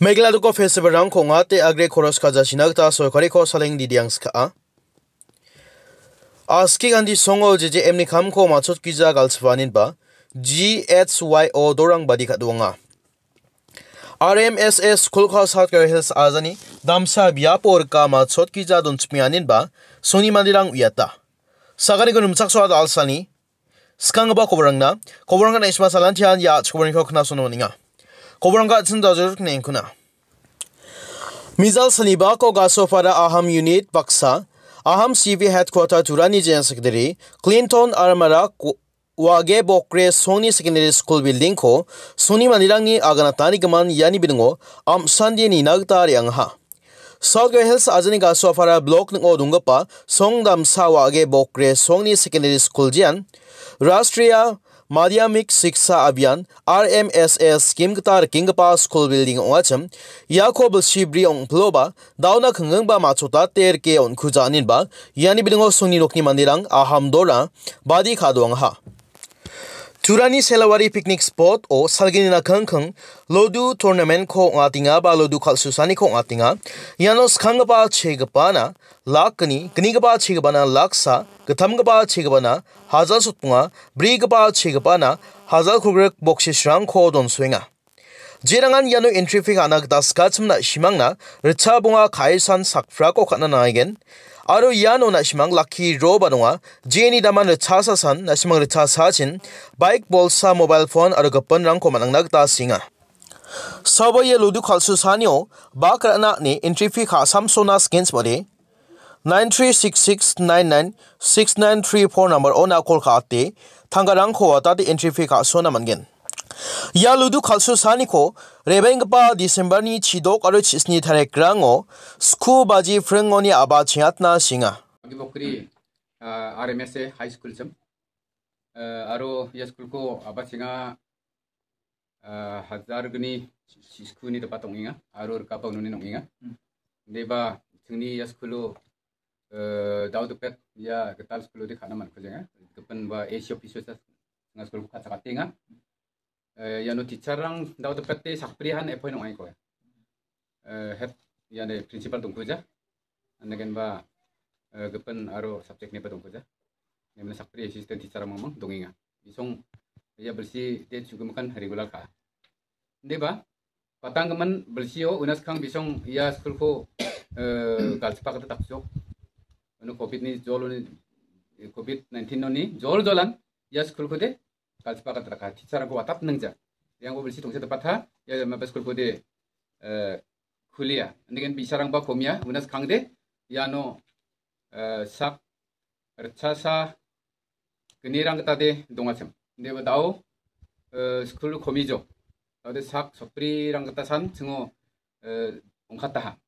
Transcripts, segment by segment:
Megla duko festival rang konga te agre koros kaja sinak ta sorkari ko saleng didiangs ka. Aski gandi songo jeje emni kham ko machot kija galswanin ba GHYO dorang badi ka duanga. RMSS kulkha satkar hills azani damsa biapor ka machot kija dunchmianin ba soni mandirang uyata. Sagani ko numchak swad alsani skangba kobrangna kobrangna isma salantian ya chkobrangko khna sononinga. खबरंग अचंदाजुर नेंकुना मिजाल सनीबा को गासोफारा आहम unit बक्सा आहम सीवी headquarter तुरानी जैन secretary Clinton आरमारा वागे बक्रे सोनी सेकेंडरी स्कूल बिल्डिंग को सोनी मनिरंगनी आगनातानी गमान यानी बिदंगो आम संदिनी नगता रियांगहा South Gray Hills ajani ga sofara block ningo dungapa songdam sawa ge bokre songni secondary school jian Rastriya माध्यमिक शिक्षा अभियान आर एम एस एस किम किंगपा स्कूल बिल्डिंग ओंगाचम याकोब शिब्री ओंग फ्लोबा दाउना खंगंग बा माचोता तेर के ओंखुजानिन बा यानि बिलंगो सोंगनि रोकनि मंदिरांग आहम दोरा बादी खादोंग हा Turani Selawari Picnic Spot o Salgini na khang khang Lodu Tournament ko ngatinga ba Lodu khal susani ko ngatinga Yanos skhang ba chega pa na lakni kni ga ba chega ba na laksa gatham ga ba chega na haza sutnga brig ba chega ba na haza khugrek boxe shrang ko don swenga जेरंगान यानु entry fee खाना दस का चुमना शिमांग ना रिचा बुंगा खाए सान को खाना ना और आरो यानो ना शिमांग लकी रो बनुंगा जेनी दामान रिचा सा सान ना शिमांग रिचा सा चिन बाइक बोल सा मोबाइल फोन और गप्पन रंग को मनंग दस सिंगा सब ये लुदु खाल सुसानियो बाक रना ने एंट्री फी खा साम सोना स्केंस मरे nine three six six nine nine six nine three four number ओ ना कॉल खाते थंगा रंग खोवा ताते एंट्री फी खा सोना मनगें Yaludu Kalsu Saniko, Rebengpa Disemberni Chidok Aru Chisni Tarek Rango, Sku Baji Frengoni Abachiatna Singa. Bokri RMS High School Sam, Aro Yaskulko Abasinga Hazar Guni Siskuni the Patonginga, aru Kapa Nuninonginga, hmm. Neba Tuni Yaskulo Dawdu Pet, Ya Katal Skulo de Hanaman Kazanga, Kapan Asia Pisces, Naskulko katinga. Eh, nu teacher rang dau te pette sakpri han epoi nongai ko ya. eh, head yane principal tungku ja anagen ba eh, gepen aro subject ne pa tungku ja nemne sakpri assistant teacher mamang donginga isong ya bersih dia juga makan regular ka ba, patang kemen bersio unas kang bisong ya school ko galspa kata taksok anu covid ni jol ni covid 19 ni jol jolan ya school ko de kalti paka tra a ka ti s a r a ko watap nang ja yang ko b e r s i tongse tepat ha ya ma pas kulpo de kulia ndegen bi sarang ba komia unas kangde ya no sak rchasa 그니랑 그따데 동아침 n g 나오 스쿨 거 a 죠 어데 n 접리랑 그 a r a 어 옹갔다하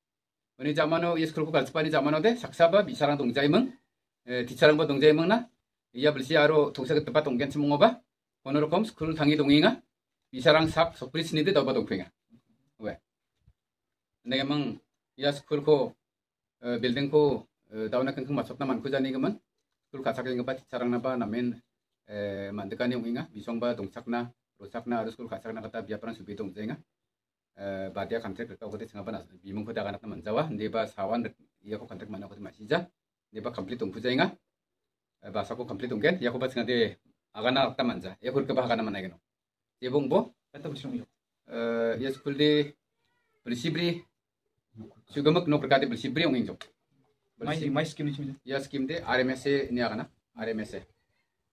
어니 자마노 예스쿨 n 갈스 a 니 자마노데 삭사바 미사랑 동자이멍 디차랑바 동자이멍나 이야 불시 n 로 동사 그따 동겐 치몽 ba. Honoro koms kurun tangi dongenga, misarang sak sopri snidi daba dongpenga. Wae, nega mang skul kurko building ko dauna kengkeng masok naman kuja nega man, kur kasak nega pati sarang naba namen mandeka nega wenga, bisong ba dongsak na, rosak na, harus kur kasak na kata biar perang subi dongsenga. badia kantek kerta ukote singa pana, bimong kuda kanak naman jawa, neba sawan iya ko kantek mana ukote masija, neba komplit dong nega. Bahasa aku komplit dong kan? Ya aku pas ngadi agana akta manza ya kurka bah kana manai gano ya bo kata bisung yo eh, ya skul di bersibri sugamak no perkati bersibri ong injo mai mai skim ni ya skim de RMS e ni agana RMS e.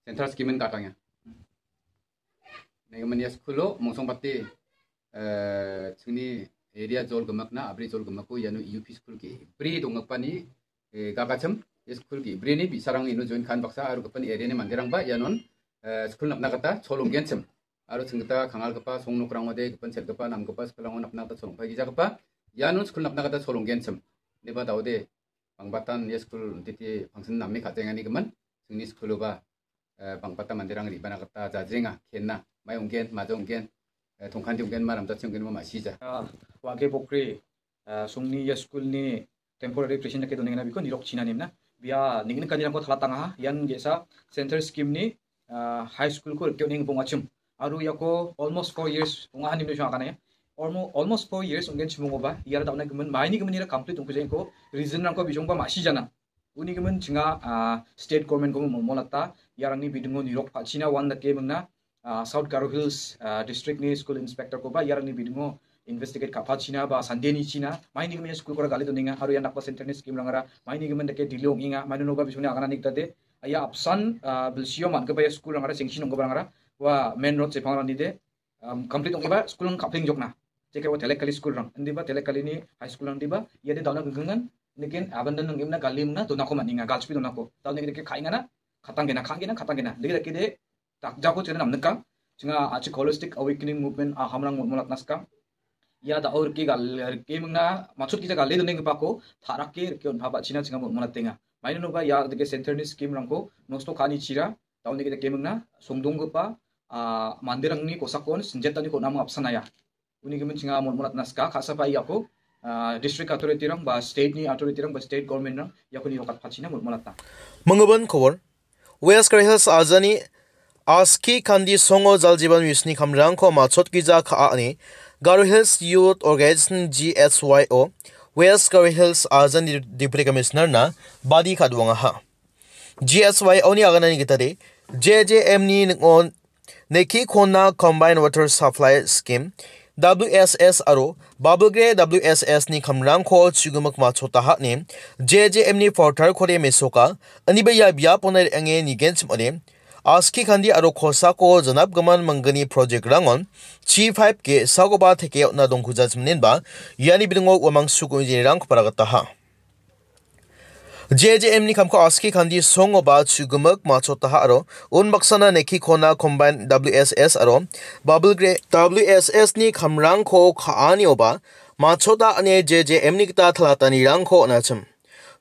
central skimin kakangnya Nengaman ya lo mongsong pati sini eh, area jol gemak na abri jol gemak ko yanu e UP school ki pri dongak pani kakacem eh, ya school ki brini bisarang inu join kan baksa aru kapan area ni mandirang ba yanon sekolah nak nak kata colong gencem. Aro senggata kangal kepa song nuk dek pen cek nam kepa sekolah nak nak kata colong pagi kepa. Ya nun sekolah nak kata colong gencem. Ni ba bang batan ya sekolah nanti ti bang sen nami keman. Seng ni sekolah ba bang batan mandirang ri kata jajeng kena. Mai unggen ma jong gen. Tongkan jong gen ma ram jatsi pokri song ya sekolah ni temporary presiden ke dunia nabi ko nirok china nim na. Biar ningin kan jalan kau telat tengah, yang scheme ni high school को क्यों नहीं बुआ चुम और यको almost four years बुआ हानी नहीं चुका ऑलमो ऑलमोस्ट फोर इयर्स उनके चुम होगा यार तो उनके मन माइनिंग मनी रा कंप्लीट उनके जैन को रीजन रंग को बिजोंग बा मासी जाना उन्हीं के चिंगा स्टेट गवर्नमेंट को मन मोलता यार अंगनी बिटिंगो न्यूयॉर्क पाचीना वन द के मंगना साउथ गारो डिस्ट्रिक्ट ने स्कूल इंस्पेक्टर को बा यार अंगनी बिटिंगो इन्वेस्टिगेट का पाचीना बा संडे नी चीना माइनिंग मनी स्कूल को रा गाली तो निंगा हरु यार नक्वा सेंटर ने स्कीम रंगरा माइनिंग मन द के डिलो निंगा माइनिंग नोबा बिजोंग ने आगना निकट ya apsan bilsio man kebaya school angara sengsi nong kebang angara wa main road sepang rani de complete nong keba school nong kapling jokna jeka wa telekali school rang ndi ba telekali ni high school rang ndi ba ya de dawna gengan nikin abandon nong imna galim na to nako maninga galspi to nako dawna ke khainga na khatang gena khang gena khatang gena lege de tak jago chena namnaka singa achi holistic awakening movement a hamrang mulak naska याद और के गल के मंगना मचुत की जगह ले दने पाको थारा के के भाबा चिना चिंगा मन तेंगा माइन नो याद के स्कीम रंग को नोस्तो खानी चिरा के के सोंगदोंग को नाम के खासा पाई आपको डिस्ट्रिक्ट अथॉरिटी रंग बा स्टेट अथॉरिटी रंग बा स्टेट गवर्नमेंट रंग याको फाचिना मंगबन खबर वेस क्राइसिस आजानी आस्की खानी सोंगो जल जीवन मिशनी खमरांग को की जा खा आनी Garo Hills Youth Organization GSYO West Garo Hills Azan Deputy Commissioner na badi khadwanga ha GSYO ni agana ni gitare JJM ni on neki khona combined water supply scheme WSS aro Bubble WSS ni khamrang kho chugumak ma chota ha ne JJM ni portal khore mesoka soka ani bya bya ponai ange ni gens आसखीखानी और खोसा को जनाब गमान मंगनी project रंग ची five के सागोबा थेके दंखुजाजी बिदों उमंग सूगुजा जे जे M निखाम को आसखी खानी सोबा सूगमक माचोताहा और उन बक्सा नेखी खोना कम्बाइन डब्ल्यू एस एस और बबल ग्रे डब्ल्यू एस एस नि खामरंग खा निबा माछोता जे जे एम निता थलाता रंग खो अनाचम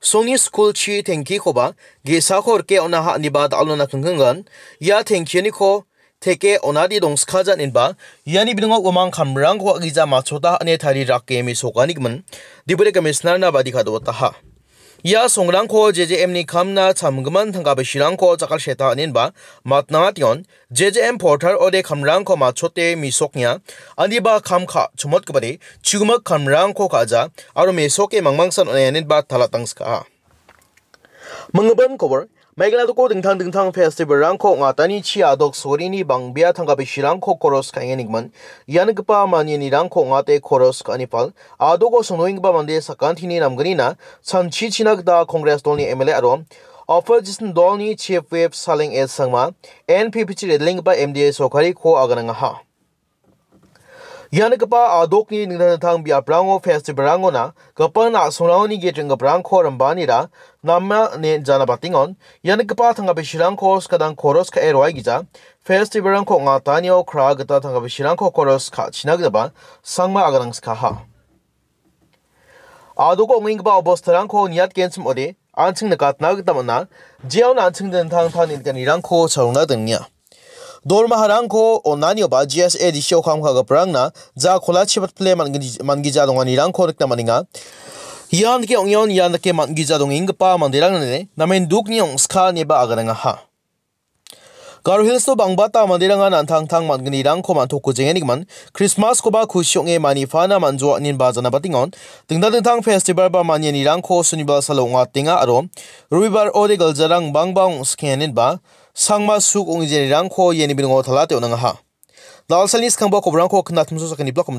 Songni school chi tenki koba gisa khor ke ona ha nibad alona kungkungan ya tenki ni ko teke ona di dong skajan inba yani bidungo umang khamrang ko giza machota ane thari rakke mi sokani gman dibure commissioner na badi khadwa ta ha या सोंगरांग खो जे जे एमनी खामना छमगमन थंगा बशिरांग खो चकल शेता अनिन बा मातनातियोन जे जे M porter ओदे खमरांग खो मा छोटे मिसोक्या अनि बा खामखा छमत कबरे छुगम खमरांग खो काजा आरो मेसोके मंगमंग सन मेघला दुको दिंग थांग दिंग थांग फेस्टिवल रंको आतानी ची आदोक सोरी नी बंग बिया थांग का बिशी रंको कोरोस का यंग मन यंग पा मान्य नी रंको आते कोरोस का निपल आदोको सुनो इंग बा मंदे सकांती नी नमगनी ना संची चिनक दा कांग्रेस दोनी एमएलए आरो ऑफर जिस दोनी चीफ वेब सालिंग एस संगमा एनपीपीची रेडलिंग बा एमडीए सोकरी को अगनंगा हा Yana kapa adok ni ningda tang bia brango festivalango na kapa na s u n a w n i ge jenga branko g rambani ra namma ne jana batingon yana kapa tanga bishirang koros kadang koros ka e r a i gija festivalang ko ngatani o kra gata tanga bishirang ko koros ka chinagda ba sangma agarang skaha ga ta na ga ta ma na ang ji 아 n 고 옹잉바 오버스트 t a 니앗 겐츠모디 ni 느 a ni rang ko 안층 된 타운 타니깐 이랑코 정나 등 a dolma harang ko onani oba GSA di show kham khaga prangna ja khola chibat play mangi mangi ja dongani rang ko rekna maninga yan ke ongyon yan ke mangi ja dong ingpa mandirang ne namen dukni ongskha neba agaranga ha Garo Hills to bangbata mandiranga nan thang thang mangni rang ko man thokku jengeni man Christmas ko ba khushong e mani fana manjo anin ba jana batingon dingda dingtang festival ba mani ni rang ko sunibal salonga tinga aro Rubibar ore galjarang bang bang skenin ba sāṅ mā sūk ōngi jani rāngkō yēni bīrōngō tālāti ōna nga hā. Lālāsā līns kāngbō kō bō rāngkō kī nātmūsō sākani